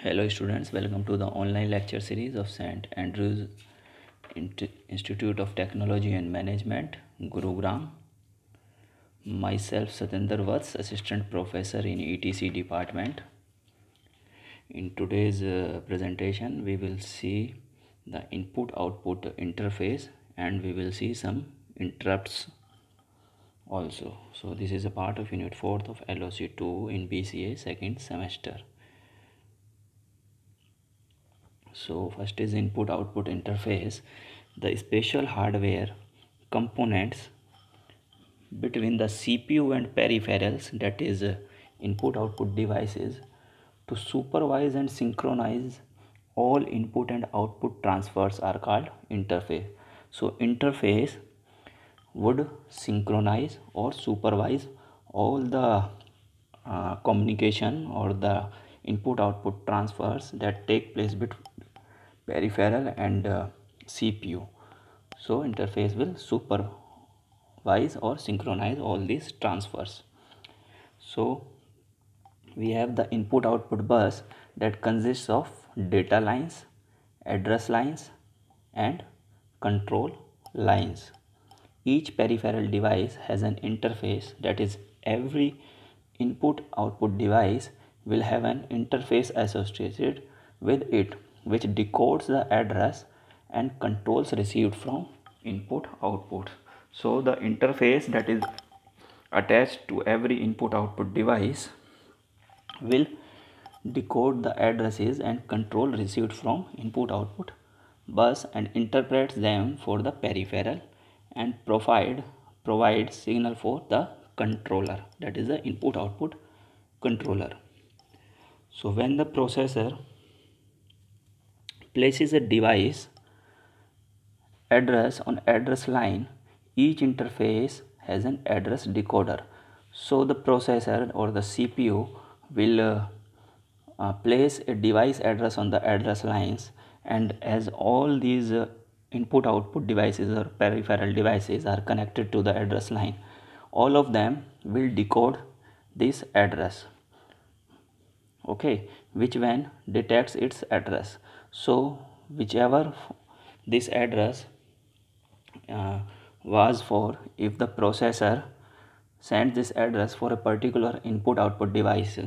Hello students, welcome to the online lecture series of St. Andrews Institute of Technology and Management, Gurugram. Myself Satendra Vats, Assistant Professor in ETC Department. In today's uh, presentation, we will see the input-output interface and we will see some interrupts also. So this is a part of Unit 4th of LOC 2 in BCA second semester. so first is input output interface the special hardware components between the CPU and peripherals that is uh, input output devices to supervise and synchronize all input and output transfers are called interface so interface would synchronize or supervise all the uh, communication or the input output transfers that take place between peripheral and uh, CPU so interface will supervise or synchronize all these transfers so we have the input output bus that consists of data lines address lines and control lines each peripheral device has an interface that is every input output device will have an interface associated with it which decodes the address and controls received from input output so the interface that is attached to every input output device will decode the addresses and control received from input output bus and interprets them for the peripheral and provide provide signal for the controller that is the input output controller so when the processor places a device address on address line each interface has an address decoder so the processor or the CPU will uh, uh, place a device address on the address lines and as all these uh, input output devices or peripheral devices are connected to the address line all of them will decode this address okay which when detects its address so whichever this address uh, was for if the processor sends this address for a particular input output device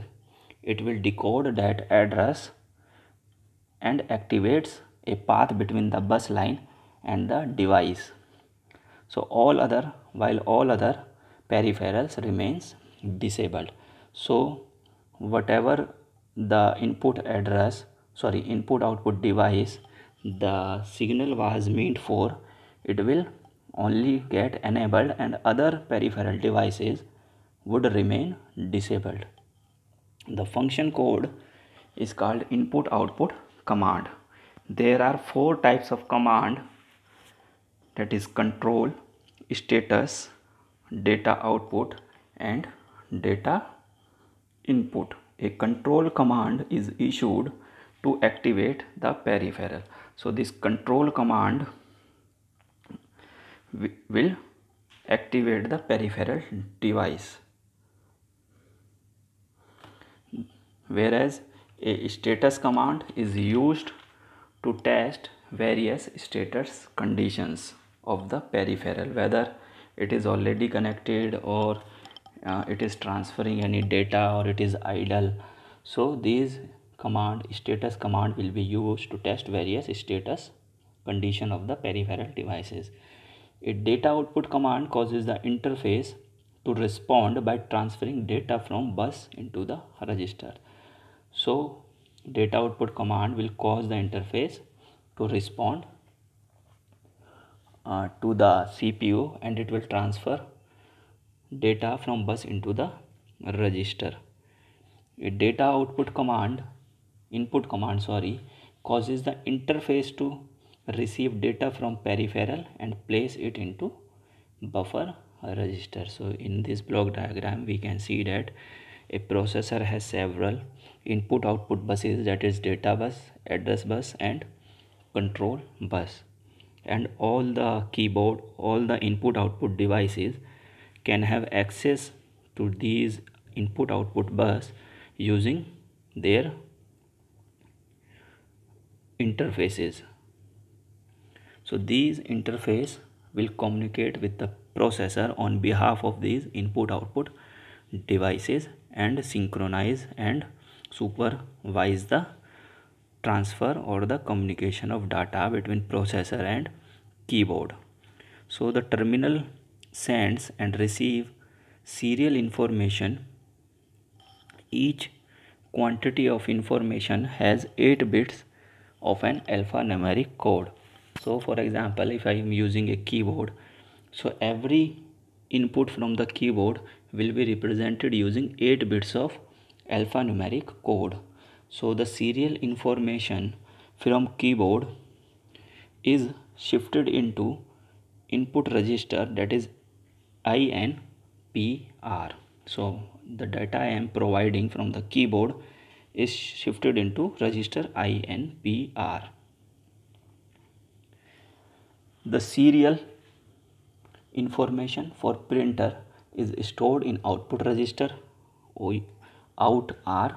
it will decode that address and activates a path between the bus line and the device so all other while all other peripherals remains disabled so whatever the input address sorry input output device the signal was meant for it will only get enabled and other peripheral devices would remain disabled the function code is called input output command there are four types of command that is control status data output and data input a control command is issued to activate the peripheral. So this control command will activate the peripheral device whereas a status command is used to test various status conditions of the peripheral whether it is already connected or uh, it is transferring any data or it is idle so these command status command will be used to test various status condition of the peripheral devices. A data output command causes the interface to respond by transferring data from bus into the register. So data output command will cause the interface to respond uh, to the CPU and it will transfer data from bus into the register. A data output command input command sorry causes the interface to receive data from peripheral and place it into buffer register so in this block diagram we can see that a processor has several input output buses that is data bus address bus and control bus and all the keyboard all the input output devices can have access to these input output bus using their interfaces so these interface will communicate with the processor on behalf of these input output devices and synchronize and supervise the transfer or the communication of data between processor and keyboard so the terminal sends and receive serial information each quantity of information has 8 bits of an alphanumeric code so for example if i am using a keyboard so every input from the keyboard will be represented using 8 bits of alphanumeric code so the serial information from keyboard is shifted into input register that is INPR so the data I am providing from the keyboard is shifted into register INPR. The serial information for printer is stored in output register out R.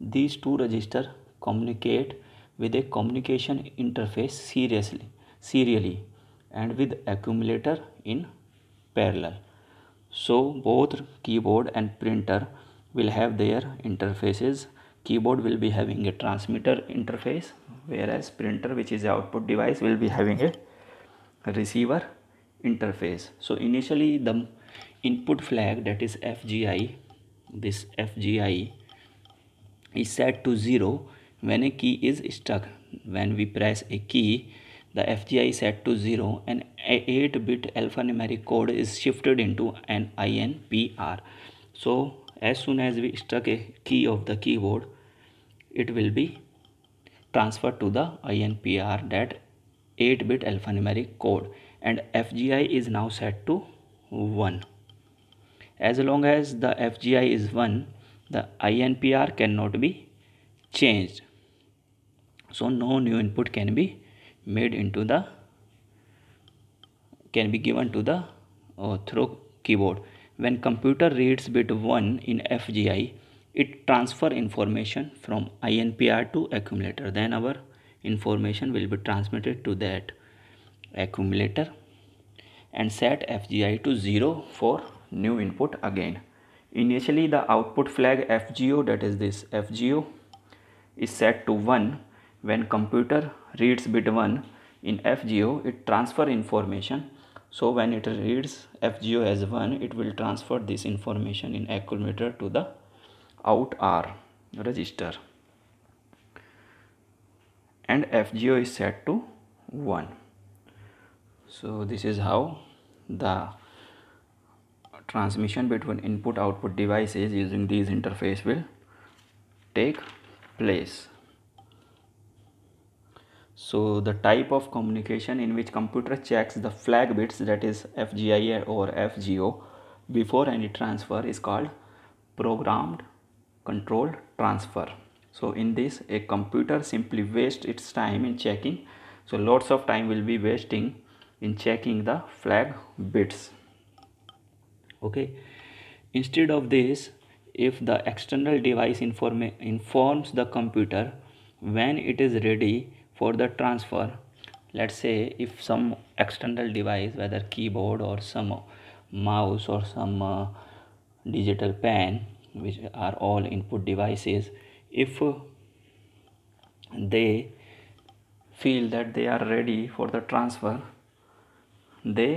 These two registers communicate with a communication interface seriously, serially and with accumulator in parallel. So both keyboard and printer will have their interfaces keyboard will be having a transmitter interface whereas printer which is the output device will be having a receiver interface so initially the input flag that is fgi this fgi is set to 0 when a key is stuck when we press a key the fgi is set to 0 and 8 bit alphanumeric code is shifted into an inpr so as soon as we struck a key of the keyboard it will be transferred to the INPR that 8-bit alphanumeric code and FGI is now set to 1. As long as the FGI is 1 the INPR cannot be changed. So no new input can be made into the can be given to the uh, through keyboard when computer reads bit 1 in FGI, it transfer information from INPR to accumulator. Then our information will be transmitted to that accumulator and set FGI to 0 for new input again. Initially the output flag FGO that is this FGO is set to 1 when computer reads bit 1 in FGO it transfer information so when it reads fgo as 1 it will transfer this information in accumulator to the out r register and fgo is set to 1 so this is how the transmission between input output devices using these interface will take place so the type of communication in which computer checks the flag bits that is FGI or FGO before any transfer is called programmed controlled transfer. So in this a computer simply wastes its time in checking. So lots of time will be wasting in checking the flag bits. Okay. Instead of this if the external device informa informs the computer when it is ready for the transfer let's say if some external device whether keyboard or some mouse or some uh, digital pen which are all input devices if they feel that they are ready for the transfer they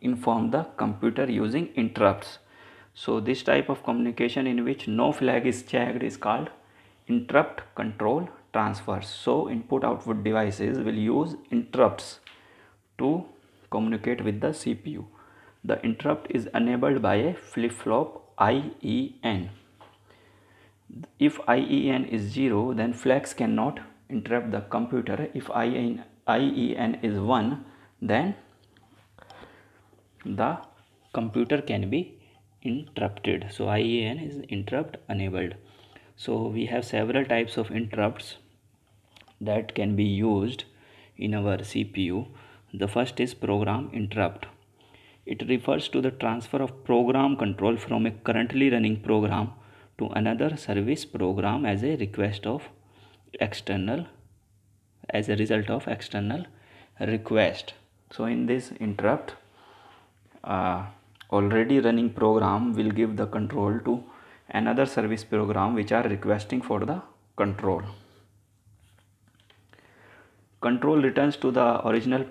inform the computer using interrupts so this type of communication in which no flag is checked is called interrupt control transfers. So input output devices will use interrupts to communicate with the CPU. The interrupt is enabled by a flip-flop IEN. If IEN is 0 then flex cannot interrupt the computer. If IEN, IEN is 1 then the computer can be interrupted. So IEN is interrupt enabled. So we have several types of interrupts that can be used in our CPU. The first is program interrupt. It refers to the transfer of program control from a currently running program to another service program as a request of external as a result of external request. So in this interrupt uh, already running program will give the control to another service program which are requesting for the control control returns to the original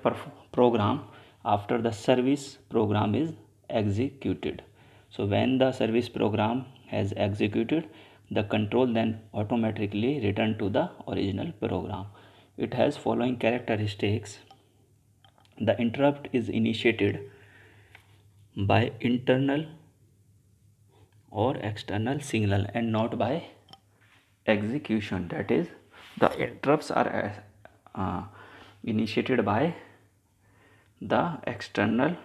program after the service program is executed so when the service program has executed the control then automatically return to the original program it has following characteristics the interrupt is initiated by internal or external signal and not by execution that is the interrupts are uh, initiated by the external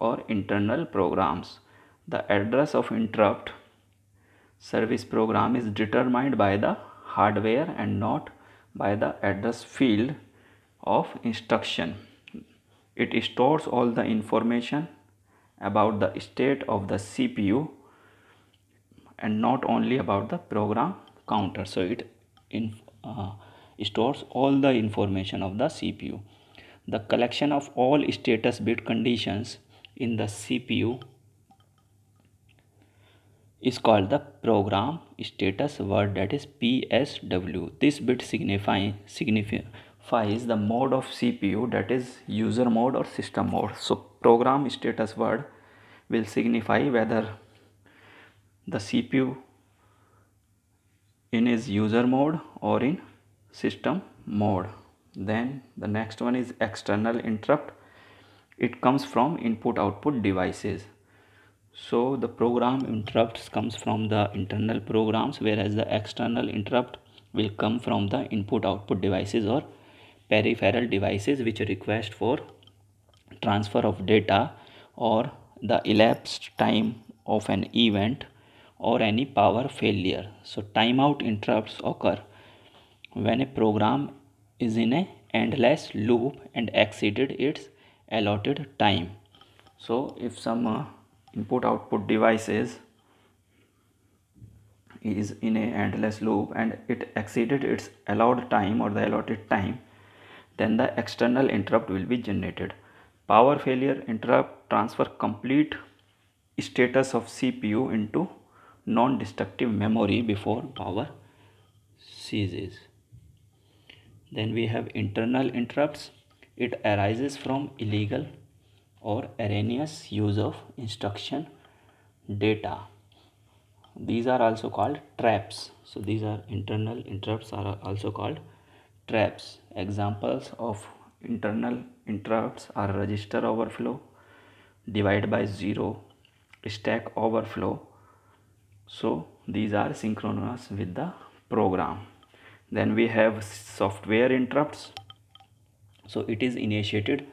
or internal programs. The address of interrupt service program is determined by the hardware and not by the address field of instruction. It stores all the information about the state of the CPU and not only about the program counter. So it in, uh, stores all the information of the CPU. The collection of all status bit conditions in the CPU is called the program status word that is PSW. This bit signify, signifies the mode of CPU that is user mode or system mode. So program status word will signify whether the CPU in is user mode or in system mode then the next one is external interrupt it comes from input output devices so the program interrupts comes from the internal programs whereas the external interrupt will come from the input output devices or peripheral devices which request for transfer of data or the elapsed time of an event or any power failure so timeout interrupts occur when a program is in a endless loop and exceeded its allotted time so if some uh, input output devices is in a endless loop and it exceeded its allowed time or the allotted time then the external interrupt will be generated power failure interrupt transfer complete status of cpu into non-destructive memory before power ceases then we have internal interrupts. It arises from illegal or erroneous use of instruction data. These are also called traps. So these are internal interrupts are also called traps. Examples of internal interrupts are register overflow, divide by zero, stack overflow. So these are synchronous with the program then we have software interrupts so it is initiated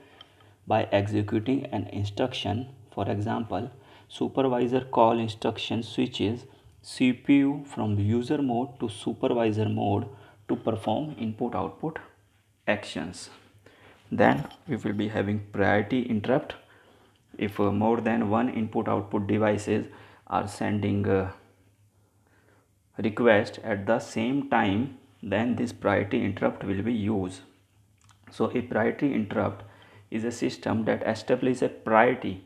by executing an instruction for example supervisor call instruction switches CPU from user mode to supervisor mode to perform input output actions then we will be having priority interrupt if uh, more than one input output devices are sending uh, request at the same time then this priority interrupt will be used. So a priority interrupt is a system that establishes a priority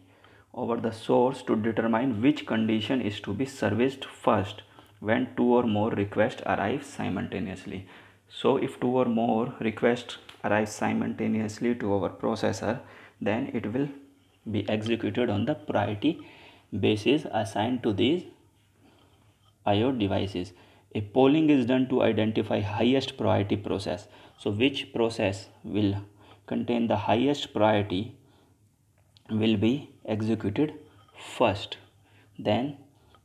over the source to determine which condition is to be serviced first when two or more requests arrive simultaneously. So if two or more requests arrive simultaneously to our processor then it will be executed on the priority basis assigned to these IO devices a polling is done to identify highest priority process so which process will contain the highest priority will be executed first then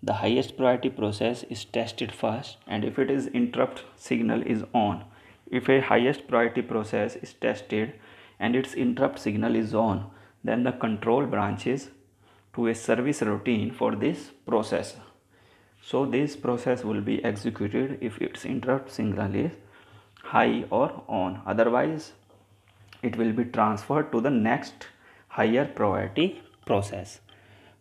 the highest priority process is tested first and if it is interrupt signal is on if a highest priority process is tested and its interrupt signal is on then the control branches to a service routine for this process so this process will be executed if its interrupt signal is high or on otherwise it will be transferred to the next higher priority process.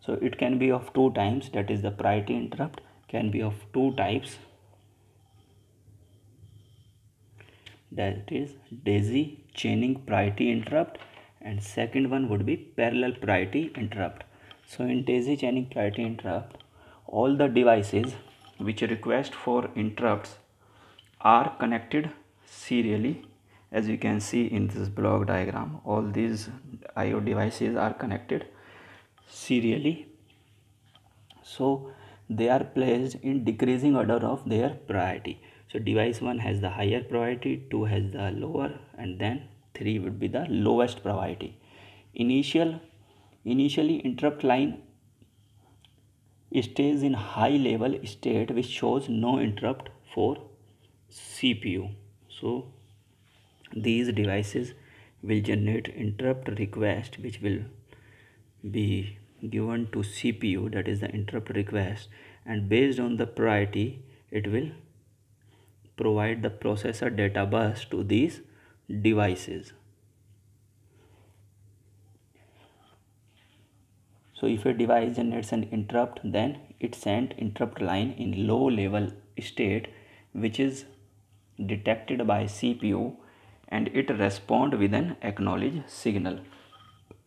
So it can be of two times that is the priority interrupt can be of two types that is daisy chaining priority interrupt and second one would be parallel priority interrupt. So in daisy chaining priority interrupt all the devices which request for interrupts are connected serially as you can see in this block diagram all these IO devices are connected serially so they are placed in decreasing order of their priority so device 1 has the higher priority 2 has the lower and then 3 would be the lowest priority initial initially interrupt line stays in high level state which shows no interrupt for CPU so these devices will generate interrupt request which will be given to CPU that is the interrupt request and based on the priority it will provide the processor data bus to these devices so if a device generates an interrupt then it sends interrupt line in low level state which is detected by CPU and it respond with an acknowledge signal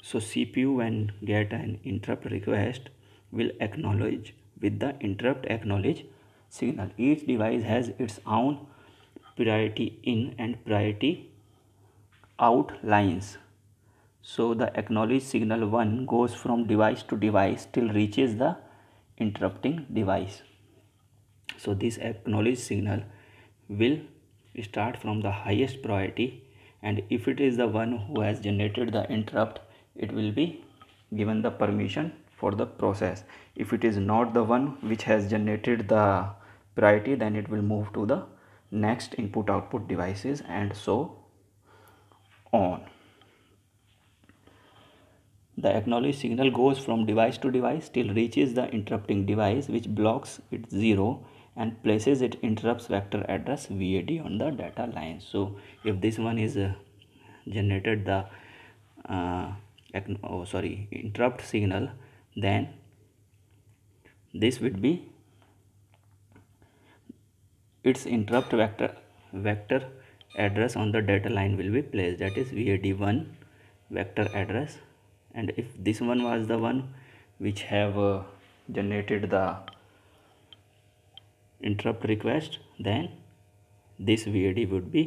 so CPU when get an interrupt request will acknowledge with the interrupt acknowledge signal each device has its own priority in and priority out lines so the acknowledge signal 1 goes from device to device till reaches the interrupting device. So this acknowledge signal will start from the highest priority and if it is the one who has generated the interrupt it will be given the permission for the process. If it is not the one which has generated the priority then it will move to the next input output devices and so on. The acknowledge signal goes from device to device till reaches the interrupting device which blocks it 0 and places its interrupts vector address VAD on the data line. So if this one is uh, generated the uh, oh, sorry interrupt signal then this would be its interrupt vector vector address on the data line will be placed that is VAD1 vector address and if this one was the one which have uh, generated the interrupt request then this VAD would be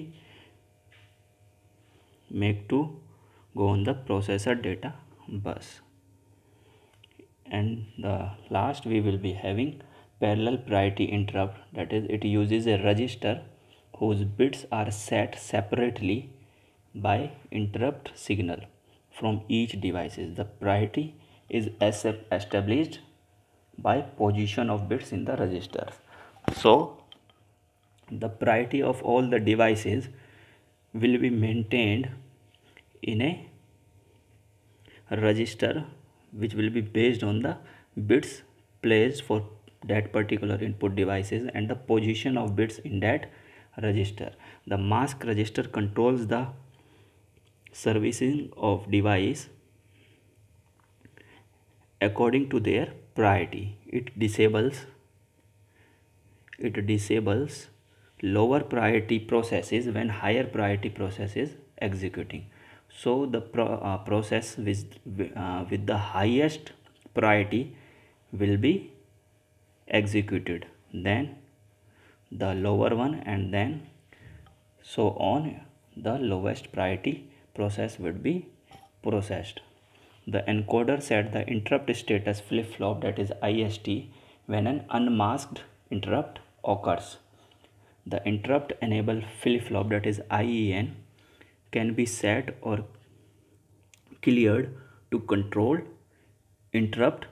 make to go on the processor data bus and the last we will be having parallel priority interrupt that is it uses a register whose bits are set separately by interrupt signal from each devices. The priority is established by position of bits in the register. So the priority of all the devices will be maintained in a register which will be based on the bits placed for that particular input devices and the position of bits in that register. The mask register controls the servicing of device according to their priority it disables it disables lower priority processes when higher priority process is executing so the pro, uh, process with uh, with the highest priority will be executed then the lower one and then so on the lowest priority process would be processed. The encoder set the interrupt status flip-flop that is IST when an unmasked interrupt occurs. The interrupt enable flip-flop that is IEN can be set or cleared to control interrupt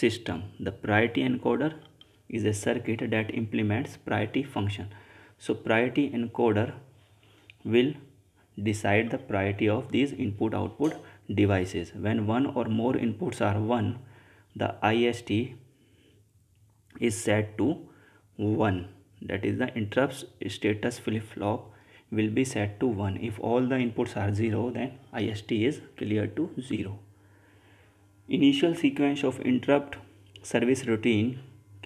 system. The priority encoder is a circuit that implements priority function. So priority encoder will decide the priority of these input output devices when one or more inputs are 1 the IST is set to 1 that is the interrupt status flip-flop will be set to 1 if all the inputs are 0 then IST is cleared to 0 initial sequence of interrupt service routine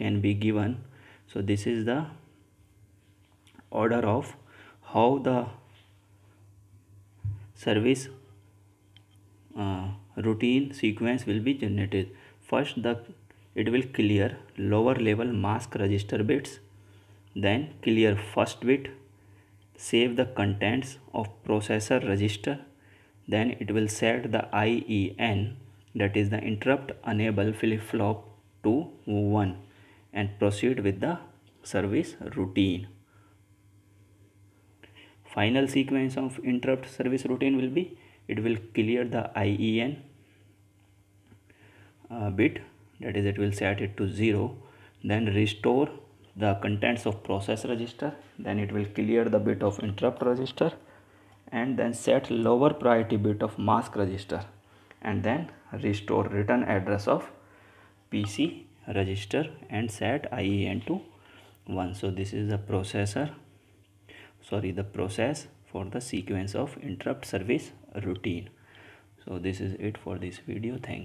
can be given so this is the order of how the service uh, routine sequence will be generated first the it will clear lower level mask register bits then clear first bit save the contents of processor register then it will set the IEN that is the interrupt enable flip-flop to 1 and proceed with the service routine final sequence of interrupt service routine will be it will clear the IEN uh, bit that is it will set it to 0 then restore the contents of process register then it will clear the bit of interrupt register and then set lower priority bit of mask register and then restore return address of PC register and set IEN to 1 so this is the processor sorry the process for the sequence of interrupt service routine so this is it for this video thank